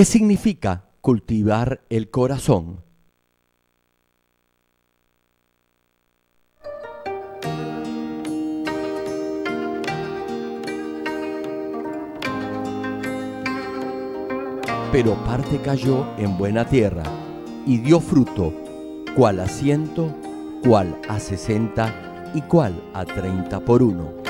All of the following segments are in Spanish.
¿Qué significa cultivar el corazón? Pero parte cayó en buena tierra y dio fruto, cual a ciento, cual a sesenta y cual a treinta por uno.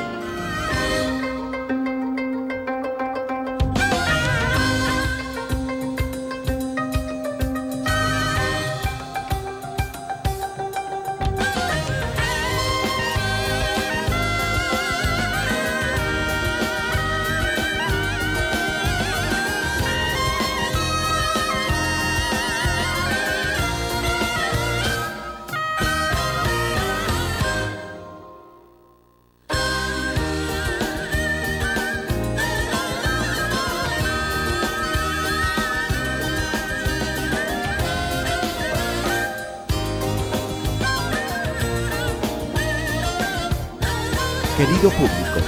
Querido público,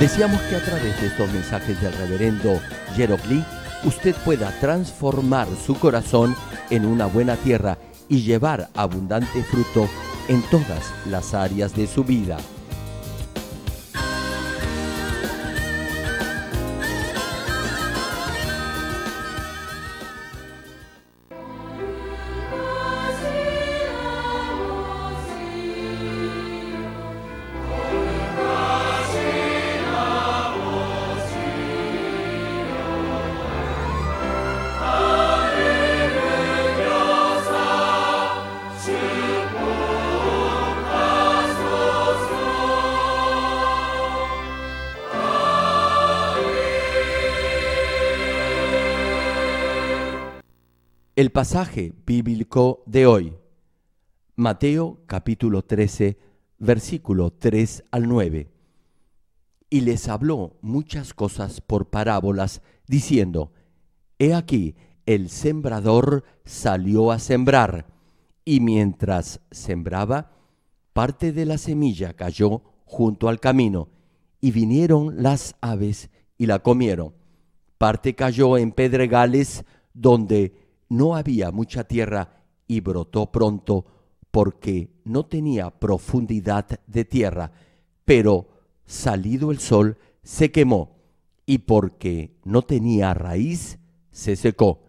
deseamos que a través de estos mensajes del reverendo jeroglífico Lee, usted pueda transformar su corazón en una buena tierra y llevar abundante fruto en todas las áreas de su vida. El pasaje bíblico de hoy, Mateo capítulo 13, versículo 3 al 9. Y les habló muchas cosas por parábolas, diciendo, He aquí, el sembrador salió a sembrar, y mientras sembraba, parte de la semilla cayó junto al camino, y vinieron las aves y la comieron. Parte cayó en pedregales donde no había mucha tierra y brotó pronto porque no tenía profundidad de tierra, pero salido el sol se quemó y porque no tenía raíz se secó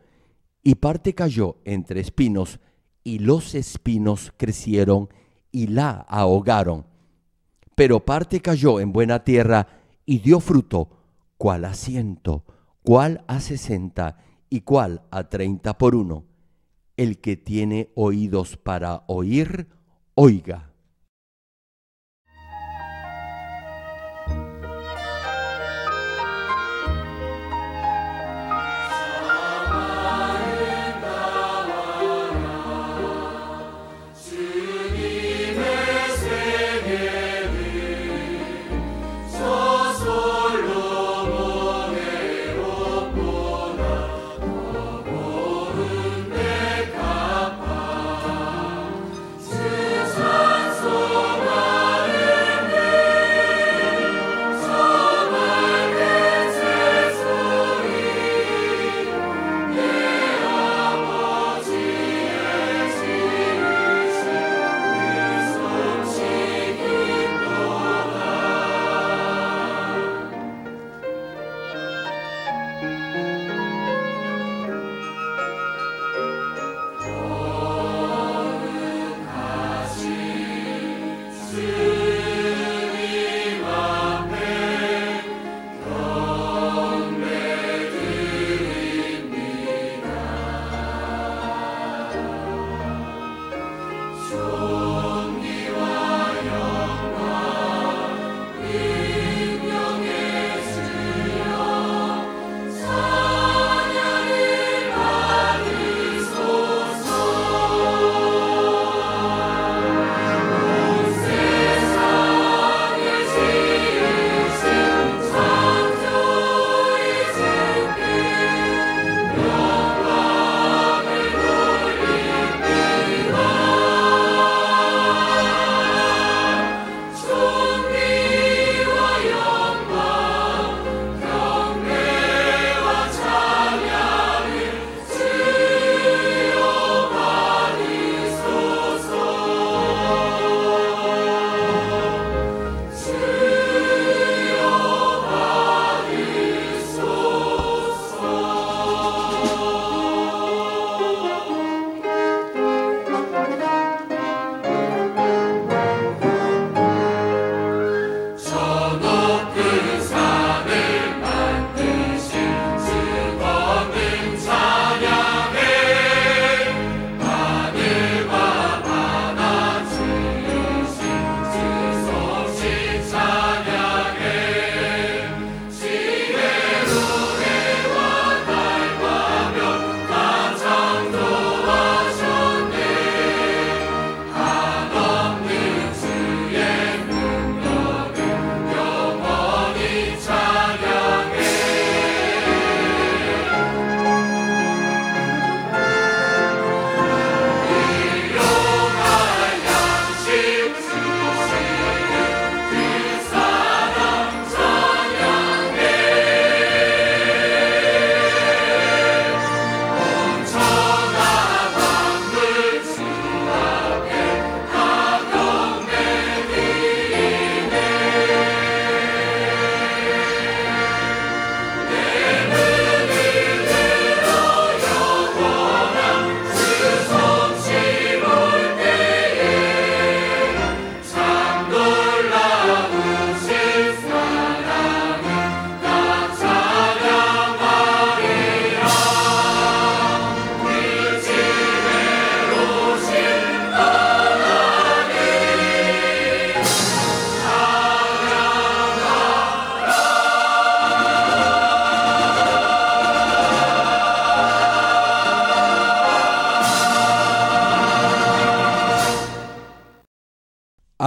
y parte cayó entre espinos y los espinos crecieron y la ahogaron. Pero parte cayó en buena tierra y dio fruto, cual a ciento, cual a sesenta cuál a 30 por 1. El que tiene oídos para oír, oiga.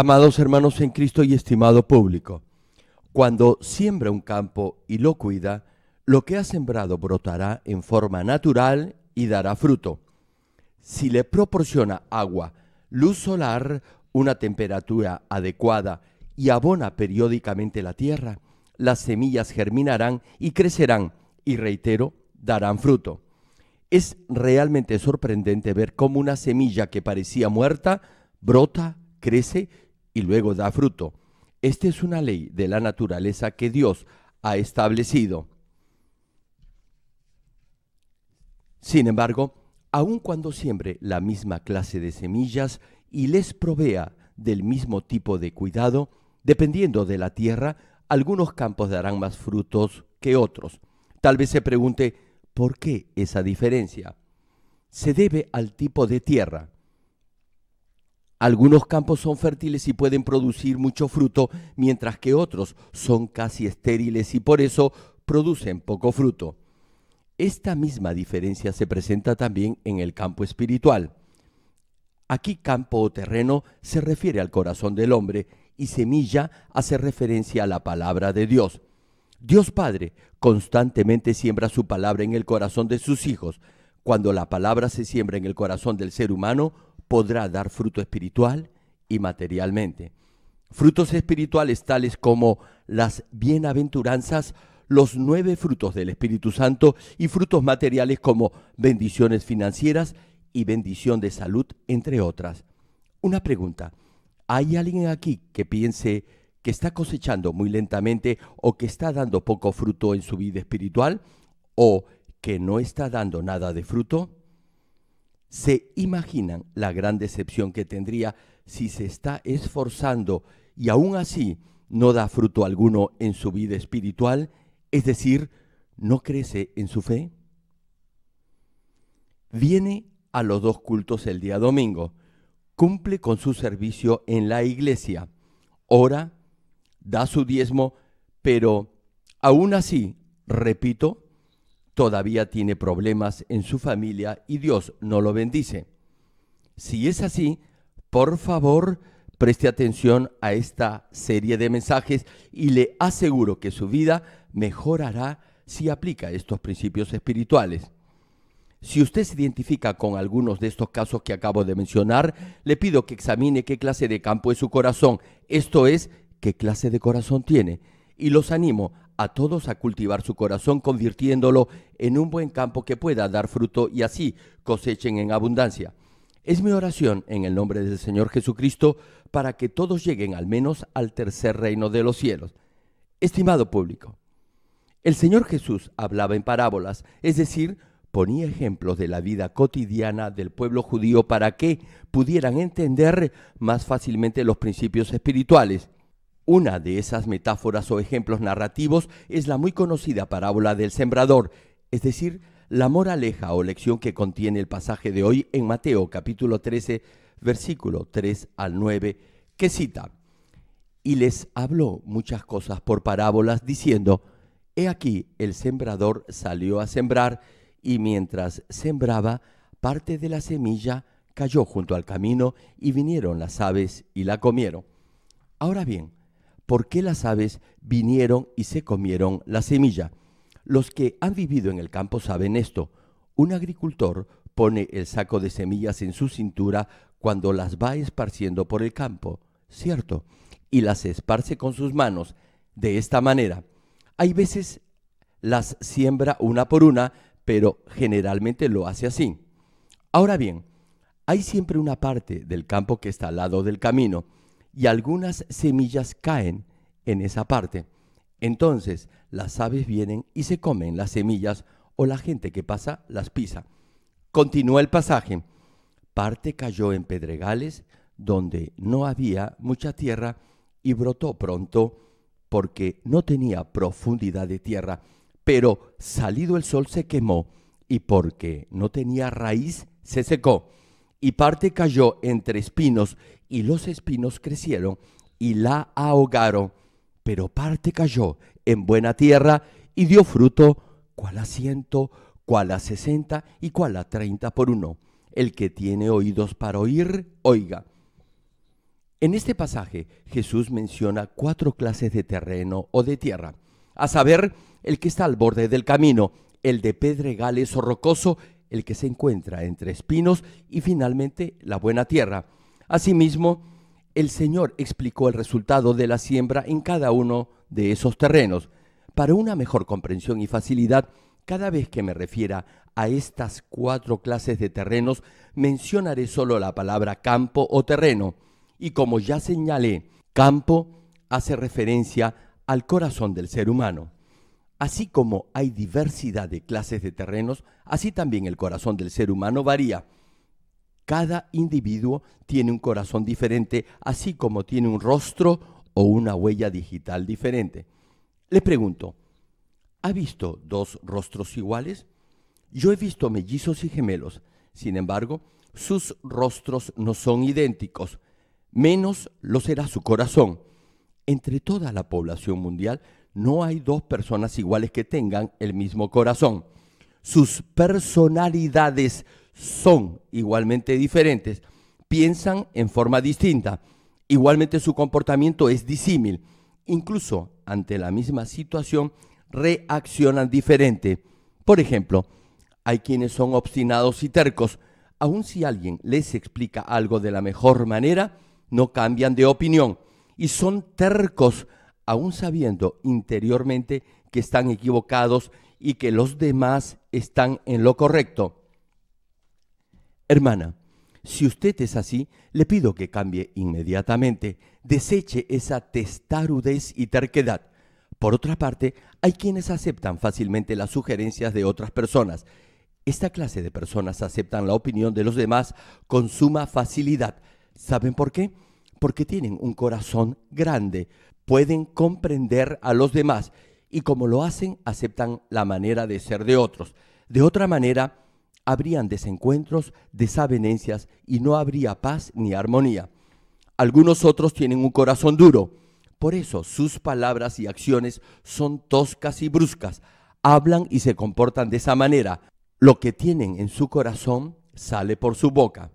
Amados hermanos en Cristo y estimado público, cuando siembra un campo y lo cuida, lo que ha sembrado brotará en forma natural y dará fruto. Si le proporciona agua, luz solar, una temperatura adecuada y abona periódicamente la tierra, las semillas germinarán y crecerán y, reitero, darán fruto. Es realmente sorprendente ver cómo una semilla que parecía muerta brota, crece y luego da fruto. Esta es una ley de la naturaleza que Dios ha establecido. Sin embargo, aun cuando siembre la misma clase de semillas y les provea del mismo tipo de cuidado, dependiendo de la tierra, algunos campos darán más frutos que otros. Tal vez se pregunte, ¿por qué esa diferencia? Se debe al tipo de tierra. Algunos campos son fértiles y pueden producir mucho fruto, mientras que otros son casi estériles y por eso producen poco fruto. Esta misma diferencia se presenta también en el campo espiritual. Aquí campo o terreno se refiere al corazón del hombre y semilla hace referencia a la palabra de Dios. Dios Padre constantemente siembra su palabra en el corazón de sus hijos. Cuando la palabra se siembra en el corazón del ser humano, podrá dar fruto espiritual y materialmente. Frutos espirituales tales como las bienaventuranzas, los nueve frutos del Espíritu Santo y frutos materiales como bendiciones financieras y bendición de salud, entre otras. Una pregunta. ¿Hay alguien aquí que piense que está cosechando muy lentamente o que está dando poco fruto en su vida espiritual o que no está dando nada de fruto? ¿Se imaginan la gran decepción que tendría si se está esforzando y aún así no da fruto alguno en su vida espiritual? Es decir, no crece en su fe. Viene a los dos cultos el día domingo, cumple con su servicio en la iglesia, ora, da su diezmo, pero aún así, repito, todavía tiene problemas en su familia y Dios no lo bendice. Si es así, por favor, preste atención a esta serie de mensajes y le aseguro que su vida mejorará si aplica estos principios espirituales. Si usted se identifica con algunos de estos casos que acabo de mencionar, le pido que examine qué clase de campo es su corazón, esto es, qué clase de corazón tiene, y los animo a todos a cultivar su corazón, convirtiéndolo en un buen campo que pueda dar fruto y así cosechen en abundancia. Es mi oración en el nombre del Señor Jesucristo para que todos lleguen al menos al tercer reino de los cielos. Estimado público, el Señor Jesús hablaba en parábolas, es decir, ponía ejemplos de la vida cotidiana del pueblo judío para que pudieran entender más fácilmente los principios espirituales. Una de esas metáforas o ejemplos narrativos es la muy conocida parábola del sembrador, es decir, la moraleja o lección que contiene el pasaje de hoy en Mateo capítulo 13, versículo 3 al 9, que cita, Y les habló muchas cosas por parábolas, diciendo, He aquí, el sembrador salió a sembrar, y mientras sembraba, parte de la semilla cayó junto al camino, y vinieron las aves y la comieron. Ahora bien, por qué las aves vinieron y se comieron la semilla. Los que han vivido en el campo saben esto. Un agricultor pone el saco de semillas en su cintura cuando las va esparciendo por el campo, ¿cierto? Y las esparce con sus manos, de esta manera. Hay veces las siembra una por una, pero generalmente lo hace así. Ahora bien, hay siempre una parte del campo que está al lado del camino, y algunas semillas caen en esa parte. Entonces las aves vienen y se comen las semillas o la gente que pasa las pisa. Continúa el pasaje. Parte cayó en pedregales donde no había mucha tierra y brotó pronto porque no tenía profundidad de tierra, pero salido el sol se quemó y porque no tenía raíz se secó. Y parte cayó entre espinos y los espinos crecieron y la ahogaron, pero parte cayó en buena tierra y dio fruto, cual a ciento, cual a sesenta y cual a treinta por uno. El que tiene oídos para oír, oiga. En este pasaje Jesús menciona cuatro clases de terreno o de tierra, a saber, el que está al borde del camino, el de pedregales o rocoso, el que se encuentra entre espinos y finalmente la buena tierra Asimismo, el Señor explicó el resultado de la siembra en cada uno de esos terrenos. Para una mejor comprensión y facilidad, cada vez que me refiera a estas cuatro clases de terrenos, mencionaré solo la palabra campo o terreno. Y como ya señalé, campo hace referencia al corazón del ser humano. Así como hay diversidad de clases de terrenos, así también el corazón del ser humano varía. Cada individuo tiene un corazón diferente, así como tiene un rostro o una huella digital diferente. Le pregunto, ¿ha visto dos rostros iguales? Yo he visto mellizos y gemelos. Sin embargo, sus rostros no son idénticos, menos lo será su corazón. Entre toda la población mundial no hay dos personas iguales que tengan el mismo corazón. Sus personalidades son igualmente diferentes, piensan en forma distinta, igualmente su comportamiento es disímil, incluso ante la misma situación reaccionan diferente. Por ejemplo, hay quienes son obstinados y tercos, aun si alguien les explica algo de la mejor manera, no cambian de opinión y son tercos, aun sabiendo interiormente que están equivocados y que los demás están en lo correcto. Hermana, si usted es así, le pido que cambie inmediatamente, deseche esa testarudez y terquedad. Por otra parte, hay quienes aceptan fácilmente las sugerencias de otras personas. Esta clase de personas aceptan la opinión de los demás con suma facilidad. ¿Saben por qué? Porque tienen un corazón grande, pueden comprender a los demás y como lo hacen aceptan la manera de ser de otros. De otra manera, habrían desencuentros, desavenencias y no habría paz ni armonía. Algunos otros tienen un corazón duro. Por eso sus palabras y acciones son toscas y bruscas. Hablan y se comportan de esa manera. Lo que tienen en su corazón sale por su boca.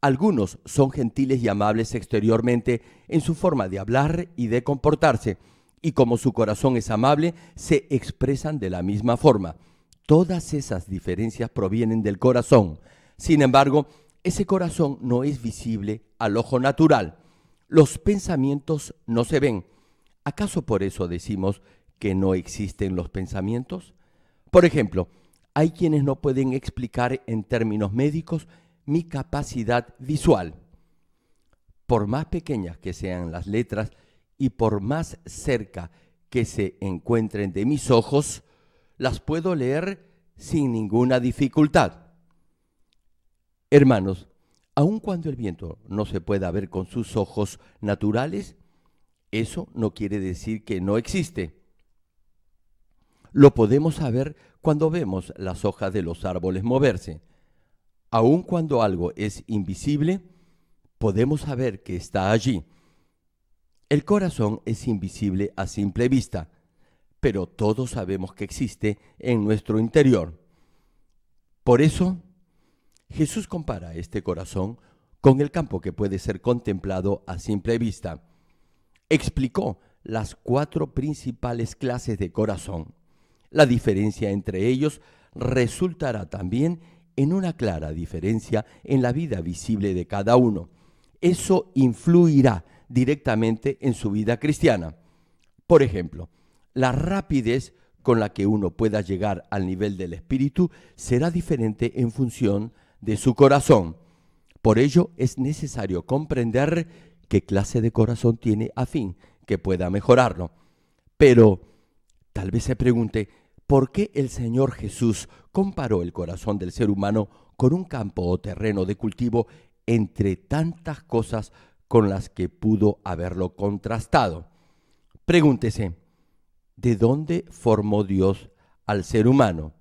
Algunos son gentiles y amables exteriormente en su forma de hablar y de comportarse, y como su corazón es amable, se expresan de la misma forma. Todas esas diferencias provienen del corazón. Sin embargo, ese corazón no es visible al ojo natural. Los pensamientos no se ven. ¿Acaso por eso decimos que no existen los pensamientos? Por ejemplo, hay quienes no pueden explicar en términos médicos mi capacidad visual. Por más pequeñas que sean las letras y por más cerca que se encuentren de mis ojos, las puedo leer sin ninguna dificultad. Hermanos, aun cuando el viento no se pueda ver con sus ojos naturales, eso no quiere decir que no existe. Lo podemos saber cuando vemos las hojas de los árboles moverse. Aun cuando algo es invisible, podemos saber que está allí. El corazón es invisible a simple vista, pero todos sabemos que existe en nuestro interior. Por eso, Jesús compara este corazón con el campo que puede ser contemplado a simple vista. Explicó las cuatro principales clases de corazón. La diferencia entre ellos resultará también en una clara diferencia en la vida visible de cada uno. Eso influirá directamente en su vida cristiana. Por ejemplo, la rapidez con la que uno pueda llegar al nivel del espíritu será diferente en función de su corazón. Por ello es necesario comprender qué clase de corazón tiene a fin que pueda mejorarlo. Pero tal vez se pregunte, ¿por qué el Señor Jesús comparó el corazón del ser humano con un campo o terreno de cultivo entre tantas cosas con las que pudo haberlo contrastado? Pregúntese, de dónde formó Dios al ser humano.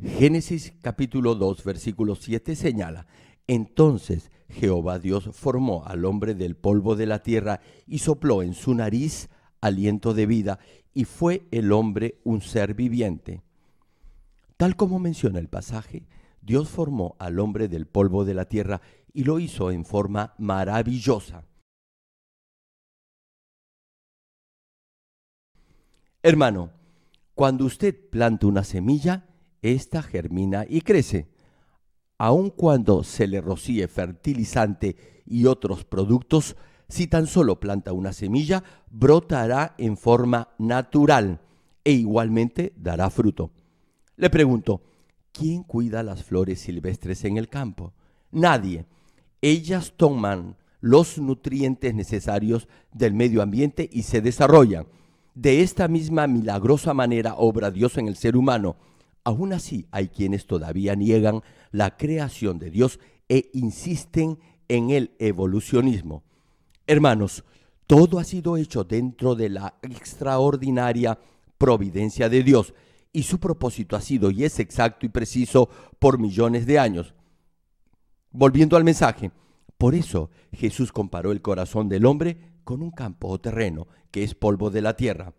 Génesis capítulo 2 versículo 7 señala, entonces Jehová Dios formó al hombre del polvo de la tierra y sopló en su nariz aliento de vida y fue el hombre un ser viviente. Tal como menciona el pasaje, Dios formó al hombre del polvo de la tierra y lo hizo en forma maravillosa. Hermano, cuando usted planta una semilla, ésta germina y crece. Aun cuando se le rocíe fertilizante y otros productos, si tan solo planta una semilla, brotará en forma natural e igualmente dará fruto. Le pregunto, ¿quién cuida las flores silvestres en el campo? Nadie. Ellas toman los nutrientes necesarios del medio ambiente y se desarrollan. De esta misma milagrosa manera obra Dios en el ser humano. Aún así, hay quienes todavía niegan la creación de Dios e insisten en el evolucionismo. Hermanos, todo ha sido hecho dentro de la extraordinaria providencia de Dios y su propósito ha sido y es exacto y preciso por millones de años. Volviendo al mensaje, por eso Jesús comparó el corazón del hombre con un campo o terreno que es polvo de la tierra.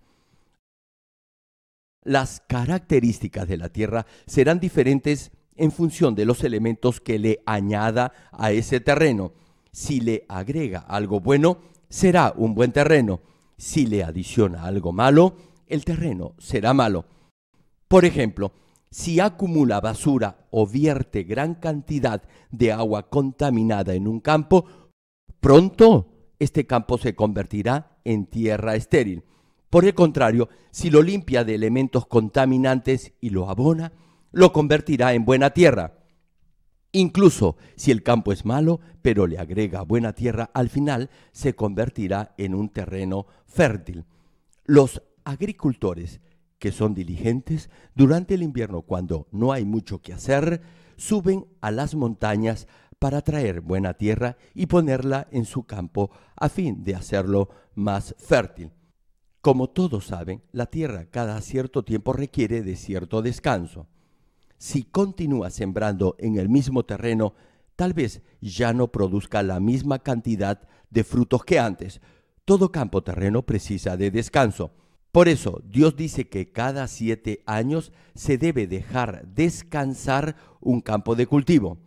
Las características de la tierra serán diferentes en función de los elementos que le añada a ese terreno. Si le agrega algo bueno, será un buen terreno. Si le adiciona algo malo, el terreno será malo. Por ejemplo, si acumula basura o vierte gran cantidad de agua contaminada en un campo, pronto este campo se convertirá en tierra estéril. Por el contrario, si lo limpia de elementos contaminantes y lo abona, lo convertirá en buena tierra. Incluso si el campo es malo, pero le agrega buena tierra, al final se convertirá en un terreno fértil. Los agricultores que son diligentes, durante el invierno cuando no hay mucho que hacer, suben a las montañas para traer buena tierra y ponerla en su campo a fin de hacerlo más fértil. Como todos saben, la tierra cada cierto tiempo requiere de cierto descanso. Si continúa sembrando en el mismo terreno, tal vez ya no produzca la misma cantidad de frutos que antes. Todo campo terreno precisa de descanso. Por eso Dios dice que cada siete años se debe dejar descansar un campo de cultivo.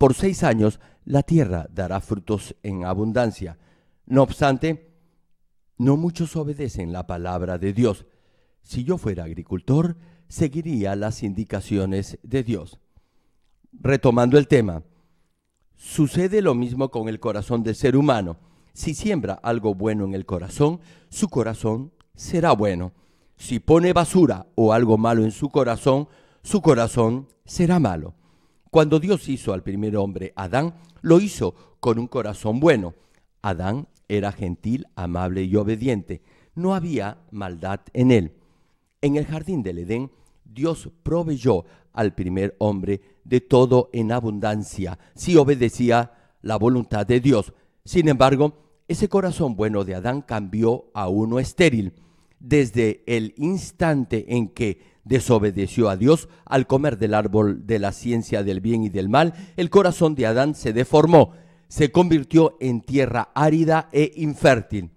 Por seis años la tierra dará frutos en abundancia. No obstante, no muchos obedecen la palabra de Dios. Si yo fuera agricultor, seguiría las indicaciones de Dios. Retomando el tema, sucede lo mismo con el corazón del ser humano. Si siembra algo bueno en el corazón, su corazón será bueno. Si pone basura o algo malo en su corazón, su corazón será malo. Cuando Dios hizo al primer hombre, Adán, lo hizo con un corazón bueno. Adán era gentil, amable y obediente. No había maldad en él. En el jardín del Edén, Dios proveyó al primer hombre de todo en abundancia, si obedecía la voluntad de Dios. Sin embargo, ese corazón bueno de Adán cambió a uno estéril. Desde el instante en que desobedeció a Dios al comer del árbol de la ciencia del bien y del mal, el corazón de Adán se deformó, se convirtió en tierra árida e infértil.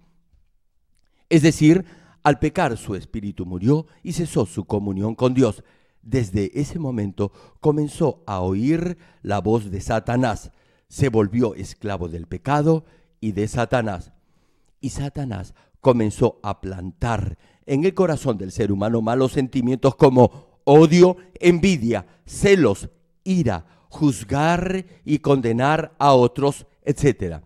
Es decir, al pecar su espíritu murió y cesó su comunión con Dios. Desde ese momento comenzó a oír la voz de Satanás. Se volvió esclavo del pecado y de Satanás. Y Satanás comenzó a plantar en el corazón del ser humano malos sentimientos como odio, envidia, celos, ira, juzgar y condenar a otros, etc.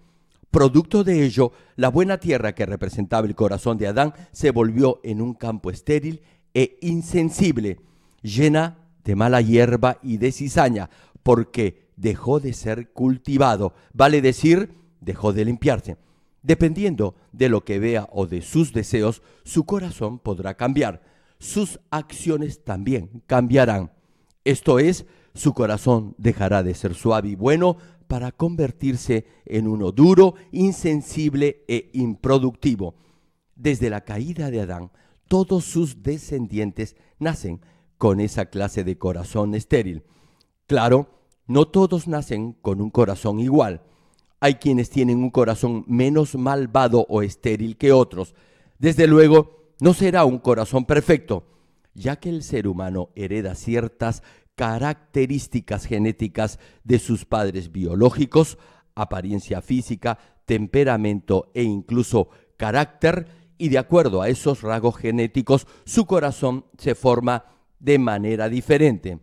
Producto de ello, la buena tierra que representaba el corazón de Adán se volvió en un campo estéril e insensible, llena de mala hierba y de cizaña, porque dejó de ser cultivado, vale decir, dejó de limpiarse. Dependiendo de lo que vea o de sus deseos, su corazón podrá cambiar. Sus acciones también cambiarán. Esto es, su corazón dejará de ser suave y bueno para convertirse en uno duro, insensible e improductivo. Desde la caída de Adán, todos sus descendientes nacen con esa clase de corazón estéril. Claro, no todos nacen con un corazón igual. Hay quienes tienen un corazón menos malvado o estéril que otros. Desde luego, no será un corazón perfecto, ya que el ser humano hereda ciertas características genéticas de sus padres biológicos, apariencia física, temperamento e incluso carácter, y de acuerdo a esos rasgos genéticos, su corazón se forma de manera diferente.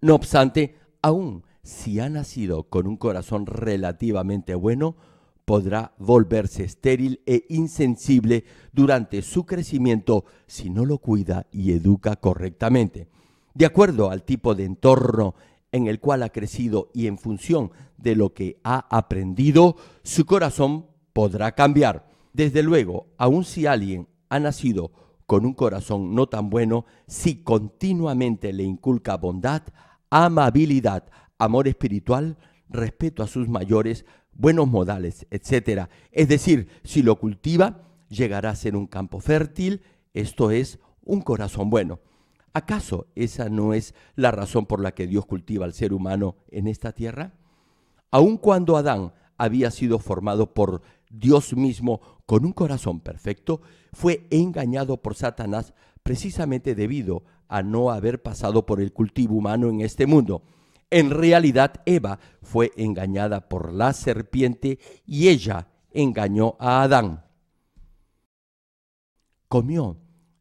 No obstante, aún si ha nacido con un corazón relativamente bueno, podrá volverse estéril e insensible durante su crecimiento si no lo cuida y educa correctamente. De acuerdo al tipo de entorno en el cual ha crecido y en función de lo que ha aprendido, su corazón podrá cambiar. Desde luego, aun si alguien ha nacido con un corazón no tan bueno, si continuamente le inculca bondad, amabilidad, amor espiritual, respeto a sus mayores, buenos modales, etc. Es decir, si lo cultiva, llegará a ser un campo fértil, esto es, un corazón bueno. ¿Acaso esa no es la razón por la que Dios cultiva al ser humano en esta tierra? Aun cuando Adán había sido formado por Dios mismo con un corazón perfecto, fue engañado por Satanás precisamente debido a no haber pasado por el cultivo humano en este mundo. En realidad Eva fue engañada por la serpiente y ella engañó a Adán. Comió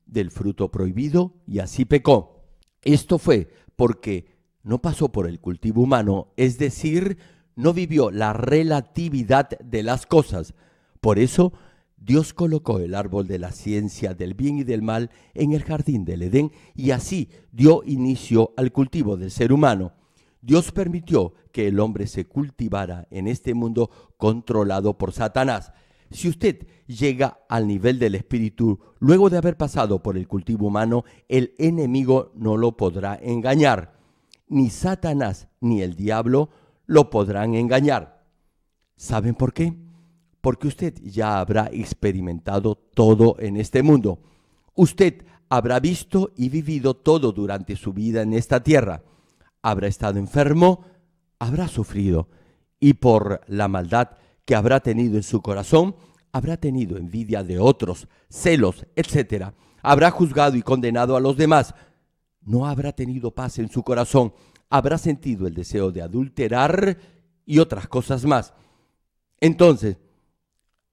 del fruto prohibido y así pecó. Esto fue porque no pasó por el cultivo humano, es decir, no vivió la relatividad de las cosas. Por eso Dios colocó el árbol de la ciencia del bien y del mal en el jardín del Edén y así dio inicio al cultivo del ser humano. Dios permitió que el hombre se cultivara en este mundo controlado por Satanás. Si usted llega al nivel del espíritu luego de haber pasado por el cultivo humano, el enemigo no lo podrá engañar. Ni Satanás ni el diablo lo podrán engañar. ¿Saben por qué? Porque usted ya habrá experimentado todo en este mundo. Usted habrá visto y vivido todo durante su vida en esta tierra habrá estado enfermo, habrá sufrido, y por la maldad que habrá tenido en su corazón, habrá tenido envidia de otros, celos, etc. Habrá juzgado y condenado a los demás. No habrá tenido paz en su corazón. Habrá sentido el deseo de adulterar y otras cosas más. Entonces,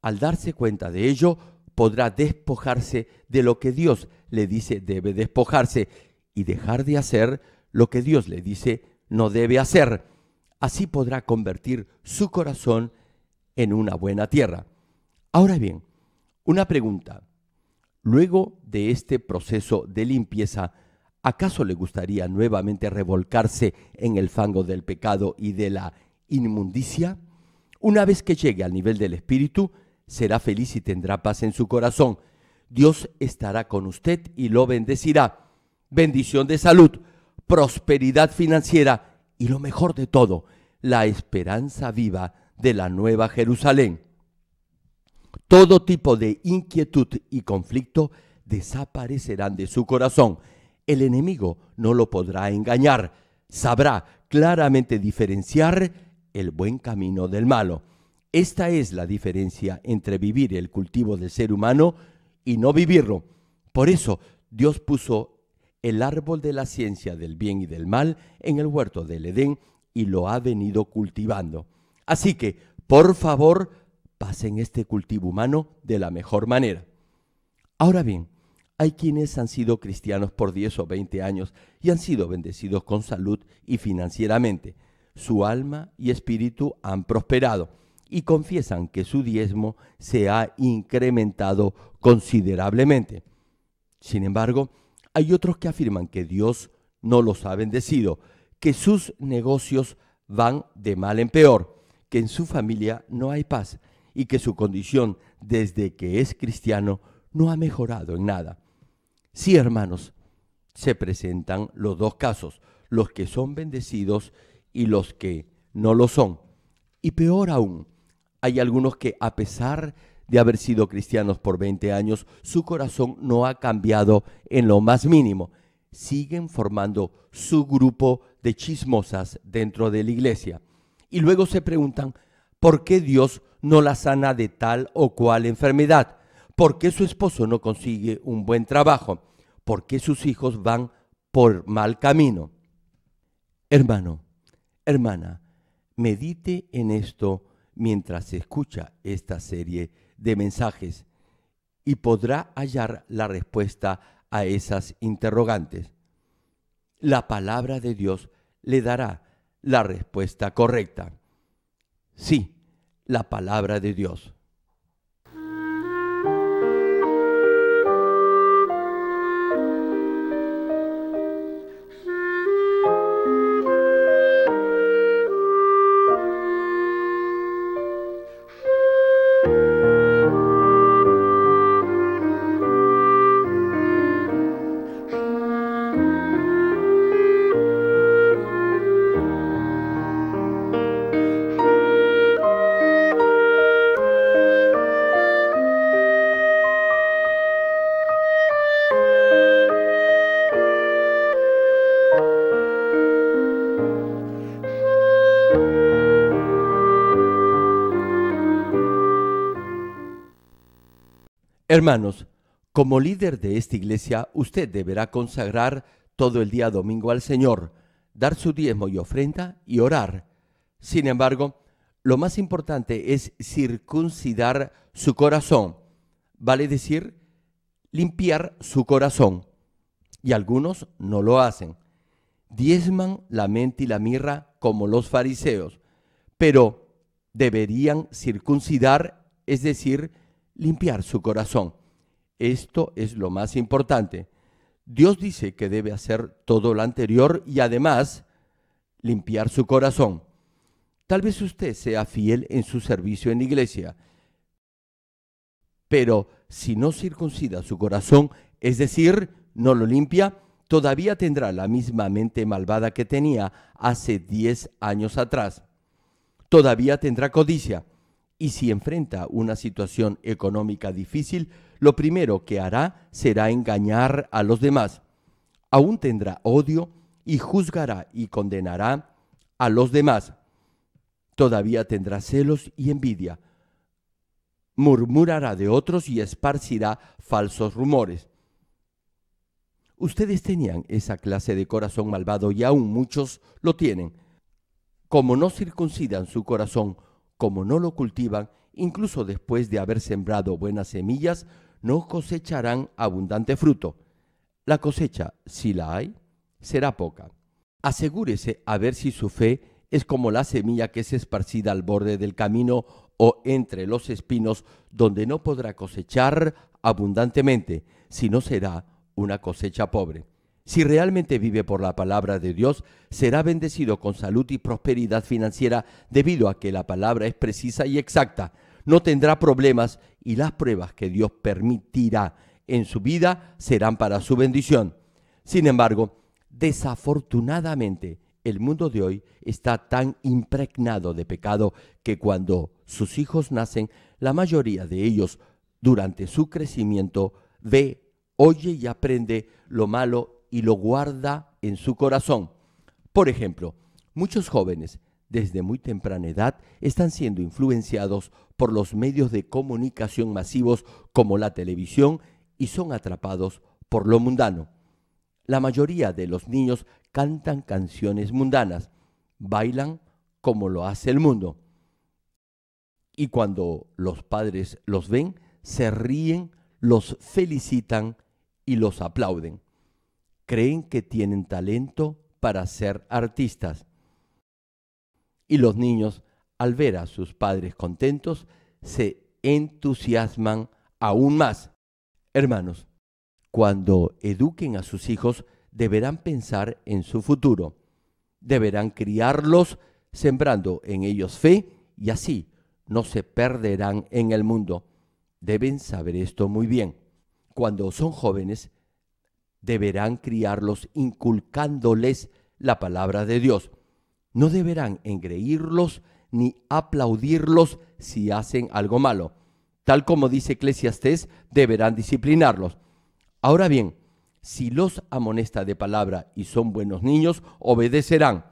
al darse cuenta de ello, podrá despojarse de lo que Dios le dice debe despojarse y dejar de hacer lo que Dios le dice no debe hacer. Así podrá convertir su corazón en una buena tierra. Ahora bien, una pregunta. Luego de este proceso de limpieza, ¿acaso le gustaría nuevamente revolcarse en el fango del pecado y de la inmundicia? Una vez que llegue al nivel del Espíritu, será feliz y tendrá paz en su corazón. Dios estará con usted y lo bendecirá. Bendición de salud prosperidad financiera y lo mejor de todo, la esperanza viva de la Nueva Jerusalén. Todo tipo de inquietud y conflicto desaparecerán de su corazón. El enemigo no lo podrá engañar. Sabrá claramente diferenciar el buen camino del malo. Esta es la diferencia entre vivir el cultivo del ser humano y no vivirlo. Por eso Dios puso el árbol de la ciencia del bien y del mal en el huerto del Edén y lo ha venido cultivando. Así que, por favor, pasen este cultivo humano de la mejor manera. Ahora bien, hay quienes han sido cristianos por 10 o 20 años y han sido bendecidos con salud y financieramente. Su alma y espíritu han prosperado y confiesan que su diezmo se ha incrementado considerablemente. Sin embargo, hay otros que afirman que Dios no los ha bendecido, que sus negocios van de mal en peor, que en su familia no hay paz y que su condición desde que es cristiano no ha mejorado en nada. Sí, hermanos, se presentan los dos casos, los que son bendecidos y los que no lo son. Y peor aún, hay algunos que a pesar de de haber sido cristianos por 20 años, su corazón no ha cambiado en lo más mínimo. Siguen formando su grupo de chismosas dentro de la iglesia. Y luego se preguntan, ¿por qué Dios no la sana de tal o cual enfermedad? ¿Por qué su esposo no consigue un buen trabajo? ¿Por qué sus hijos van por mal camino? Hermano, hermana, medite en esto mientras escucha esta serie de mensajes y podrá hallar la respuesta a esas interrogantes. La palabra de Dios le dará la respuesta correcta. Sí, la palabra de Dios. Hermanos, como líder de esta iglesia, usted deberá consagrar todo el día domingo al Señor, dar su diezmo y ofrenda y orar. Sin embargo, lo más importante es circuncidar su corazón, vale decir, limpiar su corazón. Y algunos no lo hacen. Diezman la mente y la mirra como los fariseos, pero deberían circuncidar, es decir, limpiar su corazón. Esto es lo más importante. Dios dice que debe hacer todo lo anterior y además limpiar su corazón. Tal vez usted sea fiel en su servicio en la iglesia, pero si no circuncida su corazón, es decir, no lo limpia, todavía tendrá la misma mente malvada que tenía hace 10 años atrás. Todavía tendrá codicia y si enfrenta una situación económica difícil, lo primero que hará será engañar a los demás. Aún tendrá odio y juzgará y condenará a los demás. Todavía tendrá celos y envidia. Murmurará de otros y esparcirá falsos rumores. Ustedes tenían esa clase de corazón malvado y aún muchos lo tienen. Como no circuncidan su corazón como no lo cultivan, incluso después de haber sembrado buenas semillas, no cosecharán abundante fruto. La cosecha, si la hay, será poca. Asegúrese a ver si su fe es como la semilla que es esparcida al borde del camino o entre los espinos, donde no podrá cosechar abundantemente, sino será una cosecha pobre. Si realmente vive por la palabra de Dios, será bendecido con salud y prosperidad financiera debido a que la palabra es precisa y exacta. No tendrá problemas y las pruebas que Dios permitirá en su vida serán para su bendición. Sin embargo, desafortunadamente, el mundo de hoy está tan impregnado de pecado que cuando sus hijos nacen, la mayoría de ellos, durante su crecimiento, ve, oye y aprende lo malo y lo guarda en su corazón. Por ejemplo, muchos jóvenes desde muy temprana edad están siendo influenciados por los medios de comunicación masivos como la televisión y son atrapados por lo mundano. La mayoría de los niños cantan canciones mundanas, bailan como lo hace el mundo. Y cuando los padres los ven, se ríen, los felicitan y los aplauden creen que tienen talento para ser artistas. Y los niños, al ver a sus padres contentos, se entusiasman aún más. Hermanos, cuando eduquen a sus hijos, deberán pensar en su futuro. Deberán criarlos sembrando en ellos fe y así no se perderán en el mundo. Deben saber esto muy bien. Cuando son jóvenes, deberán criarlos inculcándoles la palabra de Dios. No deberán engreírlos ni aplaudirlos si hacen algo malo. Tal como dice Eclesiastés, deberán disciplinarlos. Ahora bien, si los amonesta de palabra y son buenos niños, obedecerán.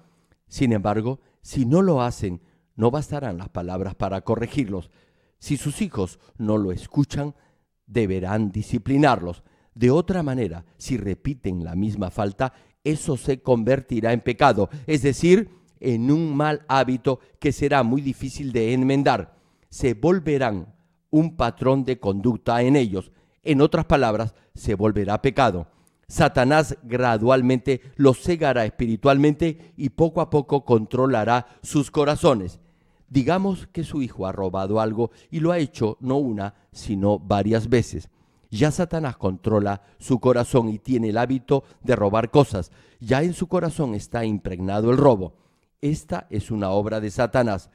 Sin embargo, si no lo hacen, no bastarán las palabras para corregirlos. Si sus hijos no lo escuchan, deberán disciplinarlos. De otra manera, si repiten la misma falta, eso se convertirá en pecado, es decir, en un mal hábito que será muy difícil de enmendar. Se volverán un patrón de conducta en ellos. En otras palabras, se volverá pecado. Satanás gradualmente los cegará espiritualmente y poco a poco controlará sus corazones. Digamos que su hijo ha robado algo y lo ha hecho no una, sino varias veces. Ya Satanás controla su corazón y tiene el hábito de robar cosas. Ya en su corazón está impregnado el robo. Esta es una obra de Satanás.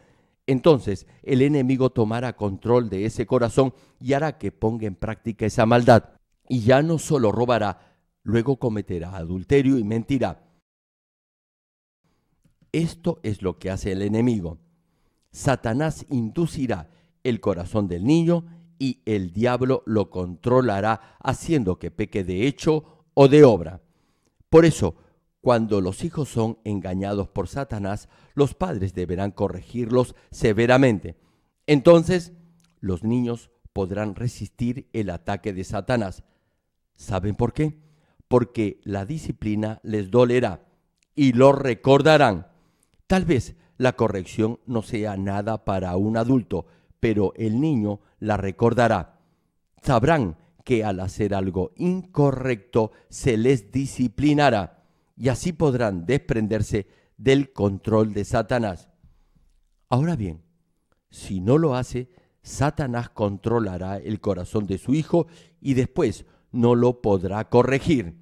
Entonces el enemigo tomará control de ese corazón y hará que ponga en práctica esa maldad. Y ya no solo robará, luego cometerá adulterio y mentirá. Esto es lo que hace el enemigo. Satanás inducirá el corazón del niño y el diablo lo controlará haciendo que peque de hecho o de obra. Por eso, cuando los hijos son engañados por Satanás, los padres deberán corregirlos severamente. Entonces, los niños podrán resistir el ataque de Satanás. ¿Saben por qué? Porque la disciplina les dolerá y lo recordarán. Tal vez la corrección no sea nada para un adulto, pero el niño la recordará. Sabrán que al hacer algo incorrecto se les disciplinará y así podrán desprenderse del control de Satanás. Ahora bien, si no lo hace, Satanás controlará el corazón de su hijo y después no lo podrá corregir.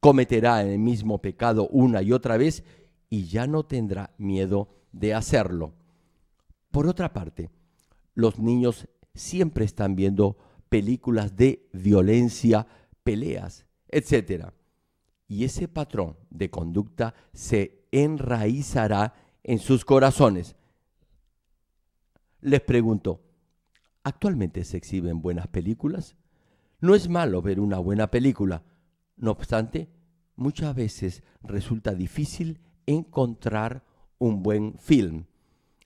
Cometerá el mismo pecado una y otra vez y ya no tendrá miedo de hacerlo. Por otra parte, los niños siempre están viendo películas de violencia, peleas, etc. Y ese patrón de conducta se enraizará en sus corazones. Les pregunto, ¿actualmente se exhiben buenas películas? No es malo ver una buena película. No obstante, muchas veces resulta difícil encontrar un buen film.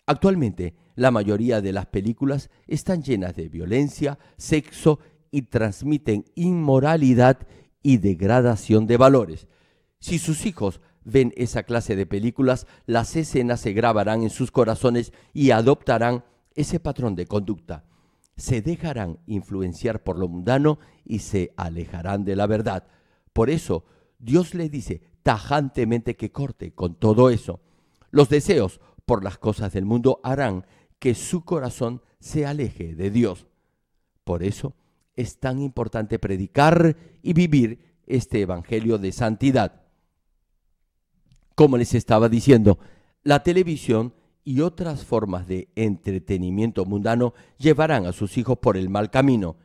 Actualmente, la mayoría de las películas están llenas de violencia, sexo y transmiten inmoralidad y degradación de valores. Si sus hijos ven esa clase de películas, las escenas se grabarán en sus corazones y adoptarán ese patrón de conducta. Se dejarán influenciar por lo mundano y se alejarán de la verdad. Por eso, Dios le dice tajantemente que corte con todo eso. Los deseos por las cosas del mundo harán que su corazón se aleje de Dios. Por eso es tan importante predicar y vivir este Evangelio de Santidad. Como les estaba diciendo, la televisión y otras formas de entretenimiento mundano llevarán a sus hijos por el mal camino,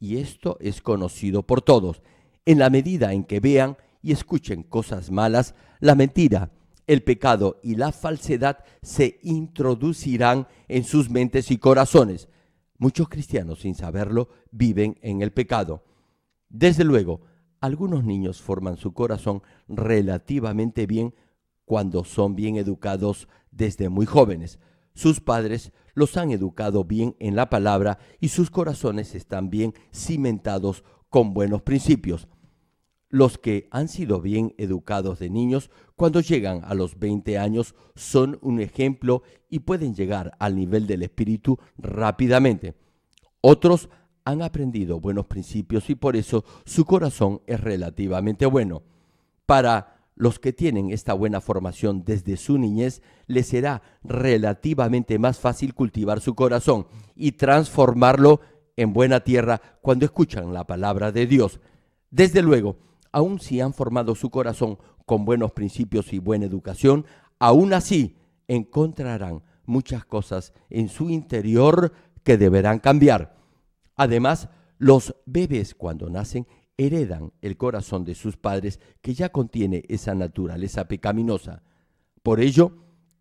y esto es conocido por todos. En la medida en que vean y escuchen cosas malas, la mentira el pecado y la falsedad se introducirán en sus mentes y corazones. Muchos cristianos, sin saberlo, viven en el pecado. Desde luego, algunos niños forman su corazón relativamente bien cuando son bien educados desde muy jóvenes. Sus padres los han educado bien en la palabra y sus corazones están bien cimentados con buenos principios. Los que han sido bien educados de niños, cuando llegan a los 20 años, son un ejemplo y pueden llegar al nivel del espíritu rápidamente. Otros han aprendido buenos principios y por eso su corazón es relativamente bueno. Para los que tienen esta buena formación desde su niñez, les será relativamente más fácil cultivar su corazón y transformarlo en buena tierra cuando escuchan la palabra de Dios. Desde luego, aun si han formado su corazón con buenos principios y buena educación, aún así encontrarán muchas cosas en su interior que deberán cambiar. Además, los bebés cuando nacen heredan el corazón de sus padres que ya contiene esa naturaleza pecaminosa. Por ello,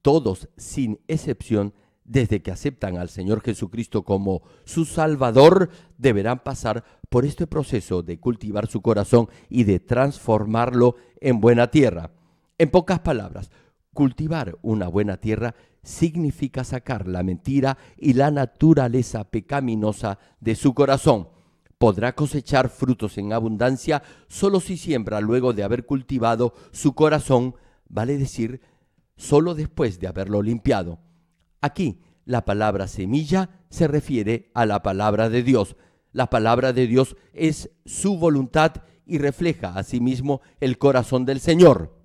todos, sin excepción, desde que aceptan al Señor Jesucristo como su Salvador, deberán pasar por este proceso de cultivar su corazón y de transformarlo en buena tierra. En pocas palabras, cultivar una buena tierra significa sacar la mentira y la naturaleza pecaminosa de su corazón. Podrá cosechar frutos en abundancia solo si siembra luego de haber cultivado su corazón, vale decir, solo después de haberlo limpiado. Aquí la palabra semilla se refiere a la palabra de Dios. La palabra de Dios es su voluntad y refleja asimismo sí el corazón del Señor.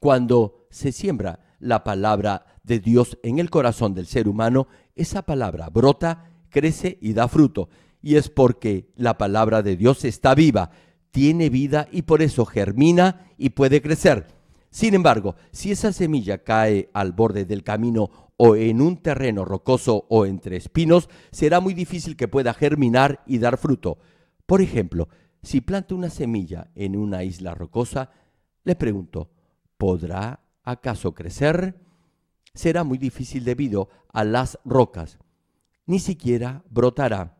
Cuando se siembra la palabra de Dios en el corazón del ser humano, esa palabra brota, crece y da fruto. Y es porque la palabra de Dios está viva, tiene vida y por eso germina y puede crecer sin embargo, si esa semilla cae al borde del camino o en un terreno rocoso o entre espinos, será muy difícil que pueda germinar y dar fruto. Por ejemplo, si planta una semilla en una isla rocosa, le pregunto, ¿podrá acaso crecer? Será muy difícil debido a las rocas. Ni siquiera brotará.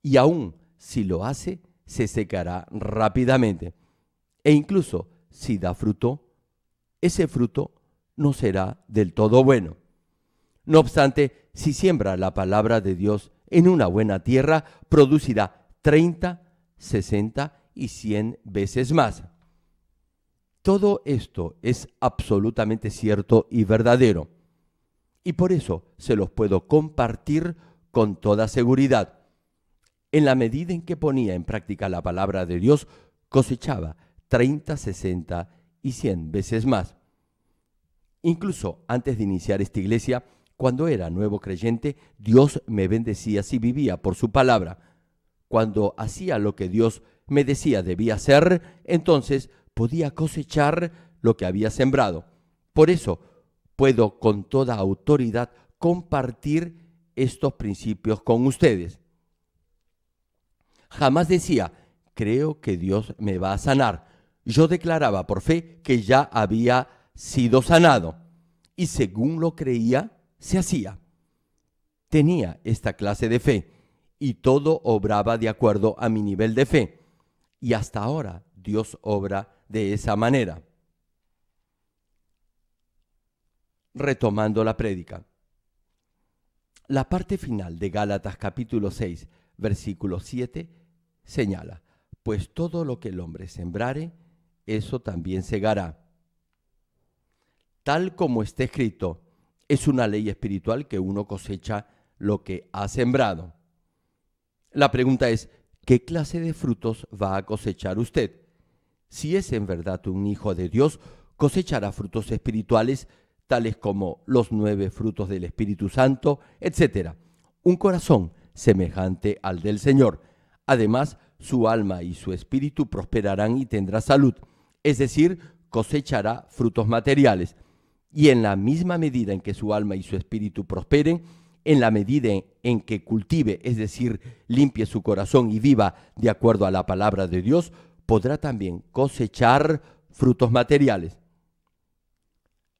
Y aún si lo hace, se secará rápidamente. E incluso si da fruto, ese fruto no será del todo bueno. No obstante, si siembra la palabra de Dios en una buena tierra, producirá 30, 60 y 100 veces más. Todo esto es absolutamente cierto y verdadero. Y por eso se los puedo compartir con toda seguridad. En la medida en que ponía en práctica la palabra de Dios, cosechaba 30, 60 y y cien veces más. Incluso antes de iniciar esta iglesia, cuando era nuevo creyente, Dios me bendecía si vivía por su palabra. Cuando hacía lo que Dios me decía debía hacer, entonces podía cosechar lo que había sembrado. Por eso puedo con toda autoridad compartir estos principios con ustedes. Jamás decía, creo que Dios me va a sanar yo declaraba por fe que ya había sido sanado y según lo creía, se hacía. Tenía esta clase de fe y todo obraba de acuerdo a mi nivel de fe. Y hasta ahora Dios obra de esa manera. Retomando la prédica. La parte final de Gálatas capítulo 6, versículo 7 señala, pues todo lo que el hombre sembrare, eso también cegará. Tal como está escrito, es una ley espiritual que uno cosecha lo que ha sembrado. La pregunta es, ¿qué clase de frutos va a cosechar usted? Si es en verdad un hijo de Dios, cosechará frutos espirituales tales como los nueve frutos del Espíritu Santo, etc. Un corazón semejante al del Señor. Además, su alma y su espíritu prosperarán y tendrá salud es decir, cosechará frutos materiales. Y en la misma medida en que su alma y su espíritu prosperen, en la medida en que cultive, es decir, limpie su corazón y viva de acuerdo a la palabra de Dios, podrá también cosechar frutos materiales.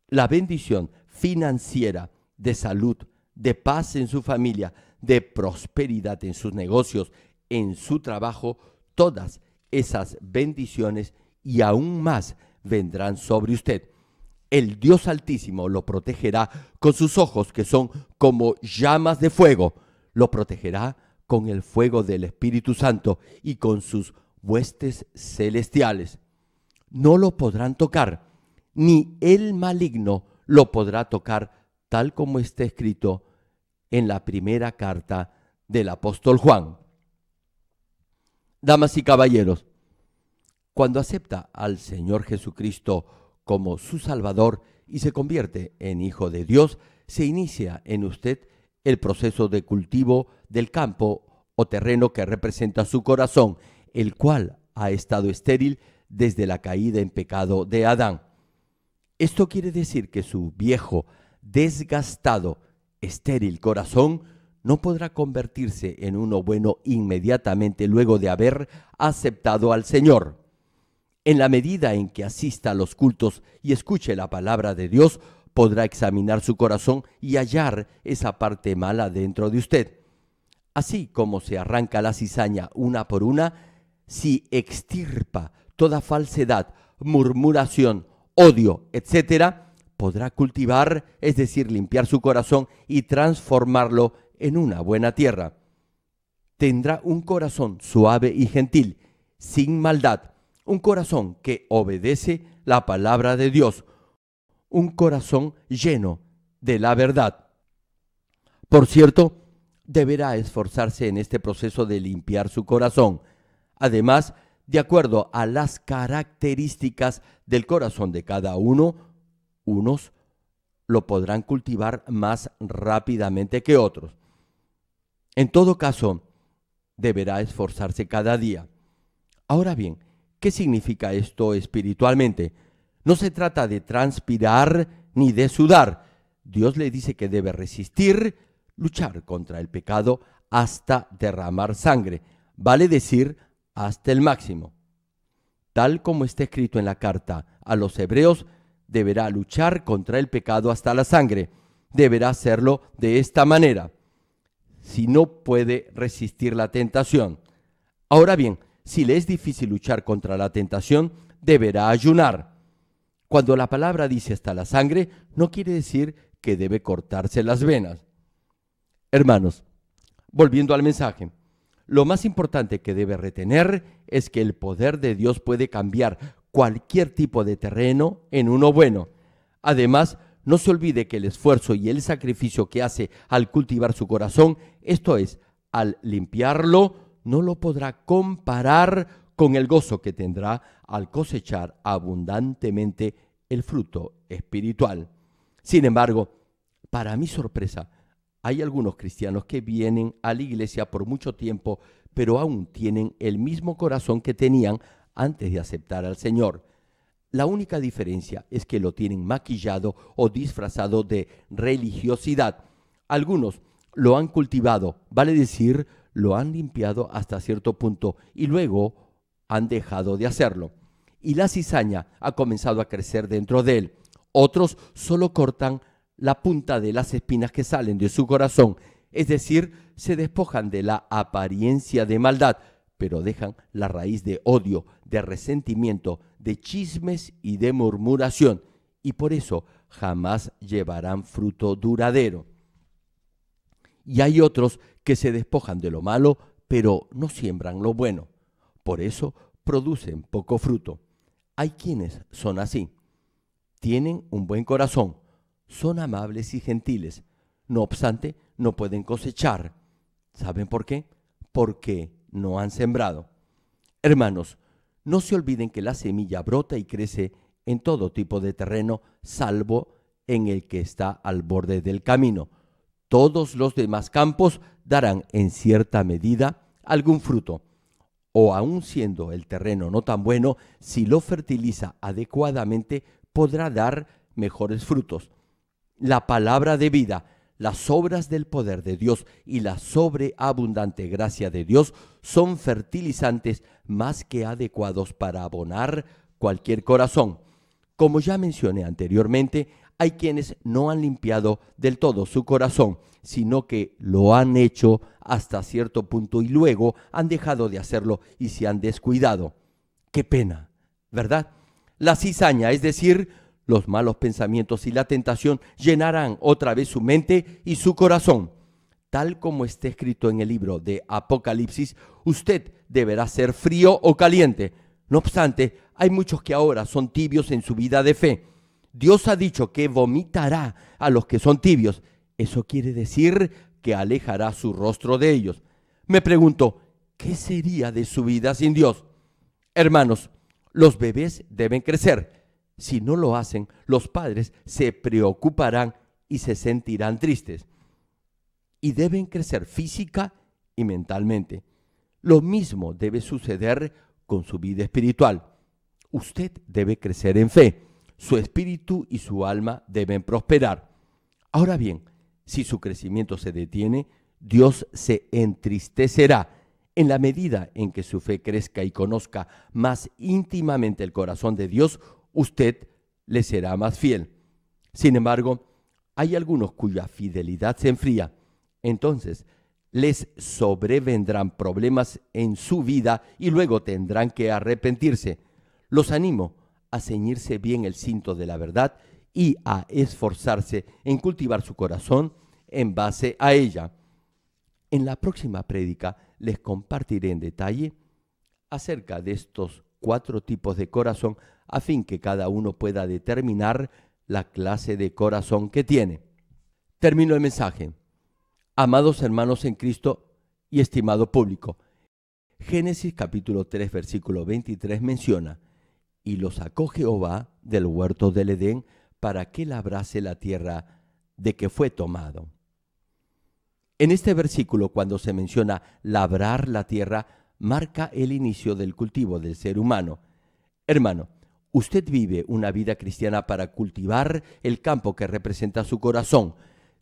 La bendición financiera, de salud, de paz en su familia, de prosperidad en sus negocios, en su trabajo, todas esas bendiciones y aún más vendrán sobre usted. El Dios Altísimo lo protegerá con sus ojos que son como llamas de fuego. Lo protegerá con el fuego del Espíritu Santo y con sus huestes celestiales. No lo podrán tocar, ni el maligno lo podrá tocar, tal como está escrito en la primera carta del apóstol Juan. Damas y caballeros, cuando acepta al Señor Jesucristo como su Salvador y se convierte en Hijo de Dios, se inicia en usted el proceso de cultivo del campo o terreno que representa su corazón, el cual ha estado estéril desde la caída en pecado de Adán. Esto quiere decir que su viejo, desgastado, estéril corazón no podrá convertirse en uno bueno inmediatamente luego de haber aceptado al Señor. En la medida en que asista a los cultos y escuche la palabra de Dios, podrá examinar su corazón y hallar esa parte mala dentro de usted. Así como se arranca la cizaña una por una, si extirpa toda falsedad, murmuración, odio, etc., podrá cultivar, es decir, limpiar su corazón y transformarlo en una buena tierra. Tendrá un corazón suave y gentil, sin maldad, un corazón que obedece la palabra de Dios, un corazón lleno de la verdad. Por cierto, deberá esforzarse en este proceso de limpiar su corazón. Además, de acuerdo a las características del corazón de cada uno, unos lo podrán cultivar más rápidamente que otros. En todo caso, deberá esforzarse cada día. Ahora bien, ¿Qué significa esto espiritualmente? No se trata de transpirar ni de sudar. Dios le dice que debe resistir, luchar contra el pecado hasta derramar sangre, vale decir, hasta el máximo. Tal como está escrito en la carta a los hebreos, deberá luchar contra el pecado hasta la sangre. Deberá hacerlo de esta manera, si no puede resistir la tentación. Ahora bien, si le es difícil luchar contra la tentación, deberá ayunar. Cuando la palabra dice hasta la sangre, no quiere decir que debe cortarse las venas. Hermanos, volviendo al mensaje, lo más importante que debe retener es que el poder de Dios puede cambiar cualquier tipo de terreno en uno bueno. Además, no se olvide que el esfuerzo y el sacrificio que hace al cultivar su corazón, esto es, al limpiarlo, no lo podrá comparar con el gozo que tendrá al cosechar abundantemente el fruto espiritual. Sin embargo, para mi sorpresa, hay algunos cristianos que vienen a la iglesia por mucho tiempo, pero aún tienen el mismo corazón que tenían antes de aceptar al Señor. La única diferencia es que lo tienen maquillado o disfrazado de religiosidad. Algunos lo han cultivado, vale decir, lo han limpiado hasta cierto punto y luego han dejado de hacerlo. Y la cizaña ha comenzado a crecer dentro de él. Otros solo cortan la punta de las espinas que salen de su corazón, es decir, se despojan de la apariencia de maldad, pero dejan la raíz de odio, de resentimiento, de chismes y de murmuración, y por eso jamás llevarán fruto duradero y hay otros que se despojan de lo malo, pero no siembran lo bueno. Por eso producen poco fruto. Hay quienes son así. Tienen un buen corazón, son amables y gentiles. No obstante, no pueden cosechar. ¿Saben por qué? Porque no han sembrado. Hermanos, no se olviden que la semilla brota y crece en todo tipo de terreno, salvo en el que está al borde del camino todos los demás campos darán en cierta medida algún fruto, o aun siendo el terreno no tan bueno, si lo fertiliza adecuadamente podrá dar mejores frutos. La palabra de vida, las obras del poder de Dios y la sobreabundante gracia de Dios son fertilizantes más que adecuados para abonar cualquier corazón. Como ya mencioné anteriormente, hay quienes no han limpiado del todo su corazón, sino que lo han hecho hasta cierto punto y luego han dejado de hacerlo y se han descuidado. Qué pena, ¿verdad? La cizaña, es decir, los malos pensamientos y la tentación llenarán otra vez su mente y su corazón. Tal como está escrito en el libro de Apocalipsis, usted deberá ser frío o caliente. No obstante, hay muchos que ahora son tibios en su vida de fe Dios ha dicho que vomitará a los que son tibios. Eso quiere decir que alejará su rostro de ellos. Me pregunto, ¿qué sería de su vida sin Dios? Hermanos, los bebés deben crecer. Si no lo hacen, los padres se preocuparán y se sentirán tristes. Y deben crecer física y mentalmente. Lo mismo debe suceder con su vida espiritual. Usted debe crecer en fe su espíritu y su alma deben prosperar. Ahora bien, si su crecimiento se detiene, Dios se entristecerá. En la medida en que su fe crezca y conozca más íntimamente el corazón de Dios, usted le será más fiel. Sin embargo, hay algunos cuya fidelidad se enfría. Entonces, les sobrevendrán problemas en su vida y luego tendrán que arrepentirse. Los animo a ceñirse bien el cinto de la verdad y a esforzarse en cultivar su corazón en base a ella. En la próxima prédica les compartiré en detalle acerca de estos cuatro tipos de corazón a fin que cada uno pueda determinar la clase de corazón que tiene. Termino el mensaje. Amados hermanos en Cristo y estimado público, Génesis capítulo 3 versículo 23 menciona, y lo sacó Jehová del huerto del Edén para que labrase la tierra de que fue tomado. En este versículo, cuando se menciona labrar la tierra, marca el inicio del cultivo del ser humano. Hermano, usted vive una vida cristiana para cultivar el campo que representa su corazón.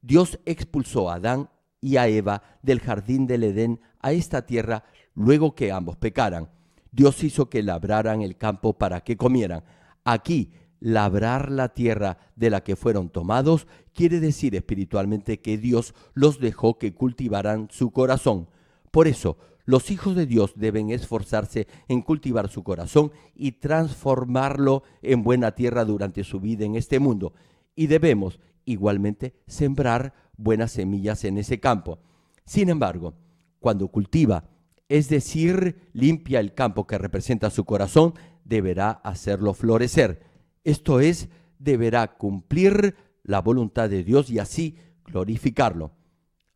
Dios expulsó a Adán y a Eva del jardín del Edén a esta tierra luego que ambos pecaran. Dios hizo que labraran el campo para que comieran. Aquí, labrar la tierra de la que fueron tomados quiere decir espiritualmente que Dios los dejó que cultivaran su corazón. Por eso, los hijos de Dios deben esforzarse en cultivar su corazón y transformarlo en buena tierra durante su vida en este mundo. Y debemos, igualmente, sembrar buenas semillas en ese campo. Sin embargo, cuando cultiva es decir, limpia el campo que representa su corazón, deberá hacerlo florecer. Esto es, deberá cumplir la voluntad de Dios y así glorificarlo.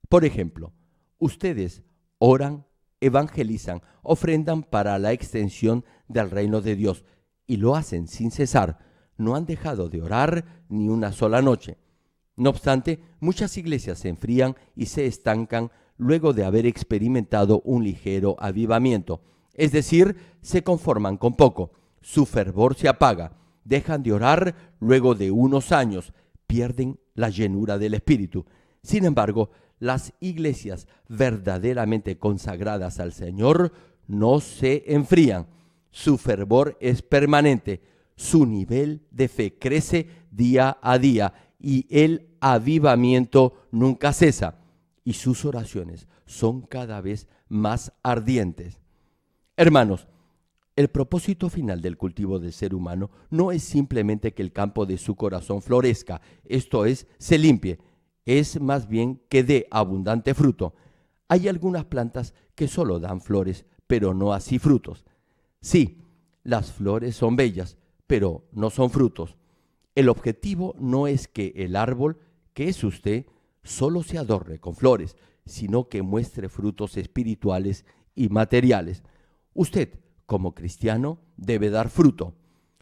Por ejemplo, ustedes oran, evangelizan, ofrendan para la extensión del reino de Dios y lo hacen sin cesar. No han dejado de orar ni una sola noche. No obstante, muchas iglesias se enfrían y se estancan luego de haber experimentado un ligero avivamiento. Es decir, se conforman con poco. Su fervor se apaga. Dejan de orar luego de unos años. Pierden la llenura del Espíritu. Sin embargo, las iglesias verdaderamente consagradas al Señor no se enfrían. Su fervor es permanente. Su nivel de fe crece día a día y el avivamiento nunca cesa y sus oraciones son cada vez más ardientes. Hermanos, el propósito final del cultivo del ser humano no es simplemente que el campo de su corazón florezca, esto es, se limpie, es más bien que dé abundante fruto. Hay algunas plantas que solo dan flores, pero no así frutos. Sí, las flores son bellas, pero no son frutos. El objetivo no es que el árbol, que es usted, solo se adorne con flores, sino que muestre frutos espirituales y materiales. Usted, como cristiano, debe dar fruto,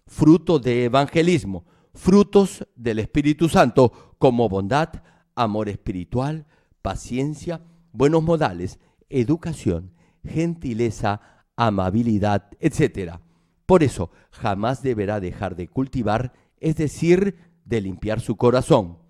fruto de evangelismo, frutos del Espíritu Santo, como bondad, amor espiritual, paciencia, buenos modales, educación, gentileza, amabilidad, etc. Por eso, jamás deberá dejar de cultivar, es decir, de limpiar su corazón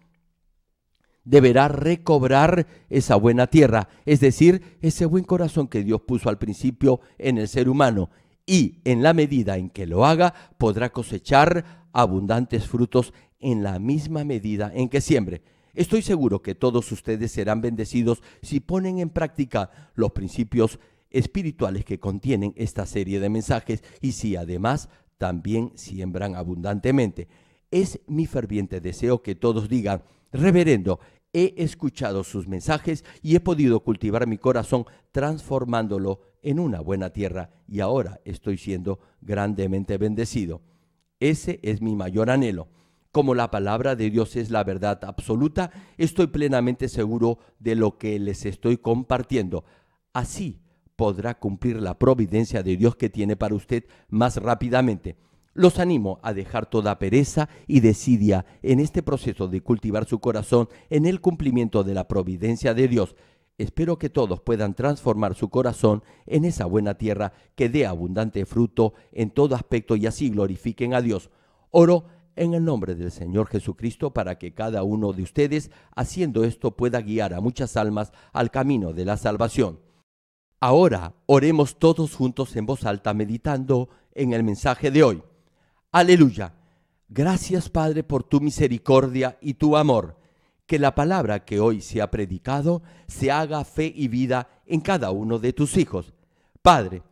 deberá recobrar esa buena tierra, es decir, ese buen corazón que Dios puso al principio en el ser humano, y en la medida en que lo haga, podrá cosechar abundantes frutos en la misma medida en que siembre. Estoy seguro que todos ustedes serán bendecidos si ponen en práctica los principios espirituales que contienen esta serie de mensajes y si además también siembran abundantemente. Es mi ferviente deseo que todos digan, Reverendo, he escuchado sus mensajes y he podido cultivar mi corazón transformándolo en una buena tierra y ahora estoy siendo grandemente bendecido. Ese es mi mayor anhelo. Como la palabra de Dios es la verdad absoluta, estoy plenamente seguro de lo que les estoy compartiendo. Así podrá cumplir la providencia de Dios que tiene para usted más rápidamente. Los animo a dejar toda pereza y desidia en este proceso de cultivar su corazón en el cumplimiento de la providencia de Dios. Espero que todos puedan transformar su corazón en esa buena tierra que dé abundante fruto en todo aspecto y así glorifiquen a Dios. Oro en el nombre del Señor Jesucristo para que cada uno de ustedes haciendo esto pueda guiar a muchas almas al camino de la salvación. Ahora oremos todos juntos en voz alta meditando en el mensaje de hoy. Aleluya. Gracias Padre por tu misericordia y tu amor. Que la palabra que hoy se ha predicado se haga fe y vida en cada uno de tus hijos. Padre,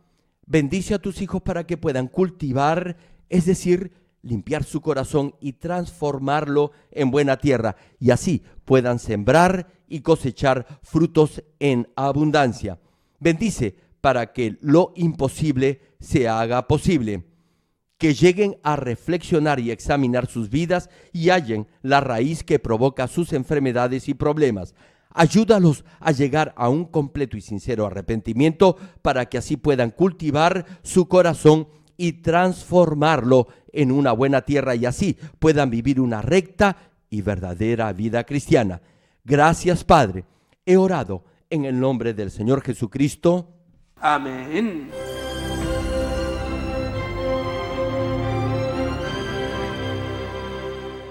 bendice a tus hijos para que puedan cultivar, es decir, limpiar su corazón y transformarlo en buena tierra, y así puedan sembrar y cosechar frutos en abundancia. Bendice para que lo imposible se haga posible que lleguen a reflexionar y examinar sus vidas y hallen la raíz que provoca sus enfermedades y problemas. Ayúdalos a llegar a un completo y sincero arrepentimiento para que así puedan cultivar su corazón y transformarlo en una buena tierra y así puedan vivir una recta y verdadera vida cristiana. Gracias Padre. He orado en el nombre del Señor Jesucristo. Amén.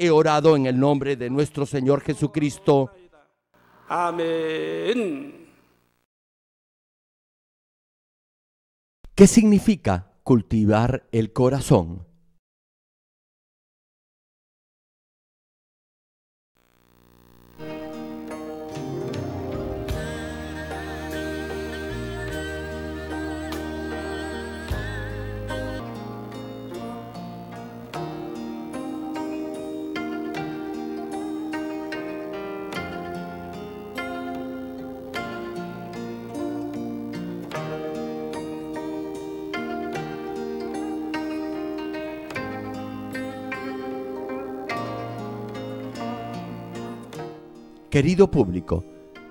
He orado en el nombre de nuestro Señor Jesucristo. Amén. ¿Qué significa cultivar el corazón? Querido público,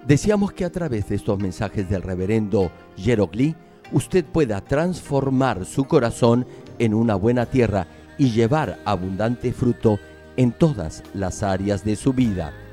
deseamos que a través de estos mensajes del reverendo Jerogli usted pueda transformar su corazón en una buena tierra y llevar abundante fruto en todas las áreas de su vida.